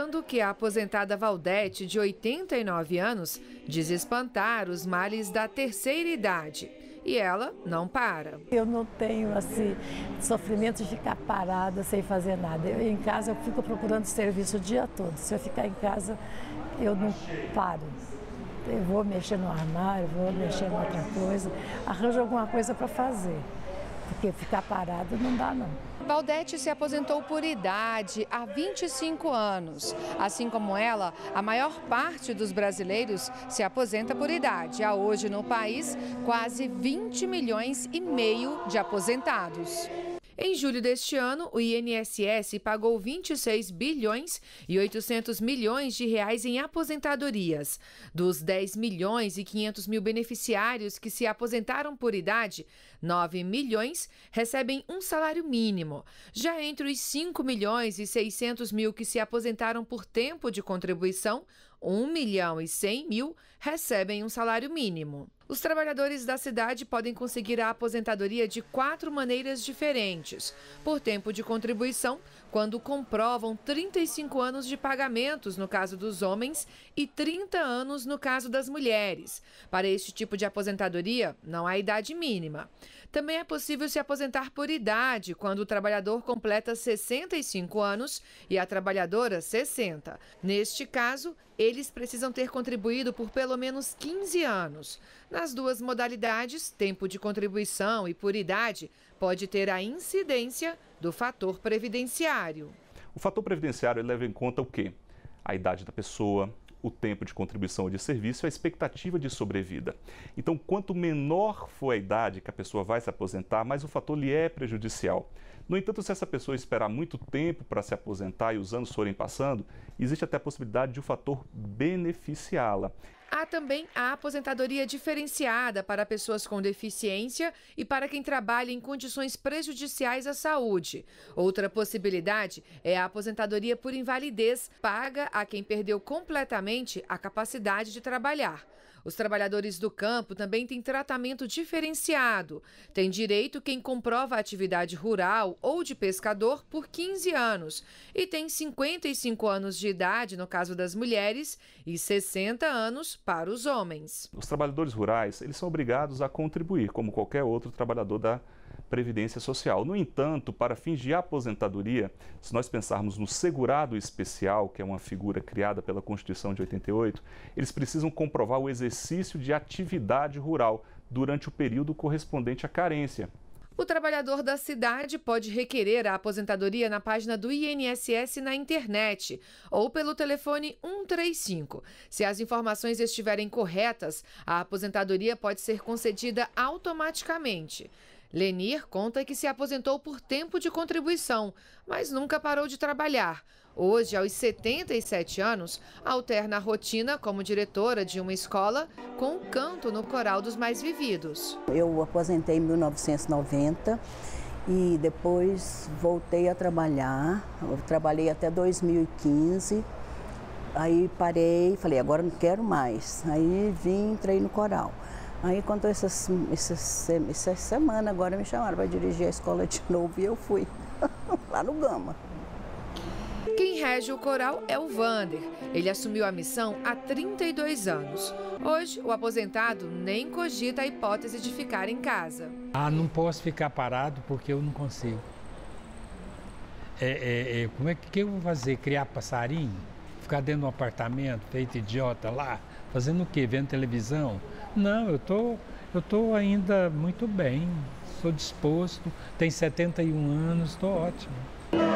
contando que a aposentada Valdete, de 89 anos, diz espantar os males da terceira idade. E ela não para. Eu não tenho assim sofrimento de ficar parada sem fazer nada. Eu, em casa eu fico procurando serviço o dia todo. Se eu ficar em casa, eu não paro. Eu vou mexer no armário, vou mexer em outra coisa, arranjo alguma coisa para fazer porque ficar parado não dá não. Valdete se aposentou por idade há 25 anos. Assim como ela, a maior parte dos brasileiros se aposenta por idade. Há hoje no país quase 20 milhões e meio de aposentados. Em julho deste ano, o INSS pagou 26 bilhões e 800 milhões de reais em aposentadorias. Dos 10 milhões e 500 mil beneficiários que se aposentaram por idade, 9 milhões recebem um salário mínimo. Já entre os 5 milhões e 600 mil que se aposentaram por tempo de contribuição, 1 milhão e 100 mil recebem um salário mínimo. Os trabalhadores da cidade podem conseguir a aposentadoria de quatro maneiras diferentes: por tempo de contribuição, quando comprovam 35 anos de pagamentos no caso dos homens e 30 anos no caso das mulheres. Para este tipo de aposentadoria, não há idade mínima. Também é possível se aposentar por idade, quando o trabalhador completa 65 anos e a trabalhadora 60. Neste caso, eles precisam ter contribuído por pelo menos 15 anos. Nas duas modalidades, tempo de contribuição e por idade, pode ter a incidência do fator previdenciário. O fator previdenciário leva em conta o quê? A idade da pessoa, o tempo de contribuição de serviço e a expectativa de sobrevida. Então, quanto menor for a idade que a pessoa vai se aposentar, mais o fator lhe é prejudicial. No entanto, se essa pessoa esperar muito tempo para se aposentar e os anos forem passando, existe até a possibilidade de o um fator beneficiá-la. Há também a aposentadoria diferenciada para pessoas com deficiência e para quem trabalha em condições prejudiciais à saúde. Outra possibilidade é a aposentadoria por invalidez, paga a quem perdeu completamente a capacidade de trabalhar. Os trabalhadores do campo também têm tratamento diferenciado. Tem direito quem comprova a atividade rural ou de pescador por 15 anos e tem 55 anos de idade, no caso das mulheres, e 60 anos para os homens. Os trabalhadores rurais, eles são obrigados a contribuir, como qualquer outro trabalhador da Previdência Social. No entanto, para fins de aposentadoria, se nós pensarmos no segurado especial, que é uma figura criada pela Constituição de 88, eles precisam comprovar o exercício de atividade rural durante o período correspondente à carência. O trabalhador da cidade pode requerer a aposentadoria na página do INSS na internet ou pelo telefone 135. Se as informações estiverem corretas, a aposentadoria pode ser concedida automaticamente. Lenir conta que se aposentou por tempo de contribuição, mas nunca parou de trabalhar. Hoje, aos 77 anos, alterna a rotina como diretora de uma escola com o canto no Coral dos Mais Vividos. Eu aposentei em 1990 e depois voltei a trabalhar. Eu trabalhei até 2015. Aí parei, falei, agora não quero mais. Aí vim, entrei no coral. Aí quando essas, essas, essa semana agora me chamaram para dirigir a escola de novo e eu fui lá no Gama. Quem rege o coral é o Vander. Ele assumiu a missão há 32 anos. Hoje, o aposentado nem cogita a hipótese de ficar em casa. Ah, não posso ficar parado porque eu não consigo. É, é, é, como é que, que eu vou fazer? Criar passarinho? Ficar dentro de um apartamento feito idiota lá? Fazendo o quê? Vendo televisão? Não, eu tô, eu tô ainda muito bem, sou disposto, tenho 71 anos, estou ótimo.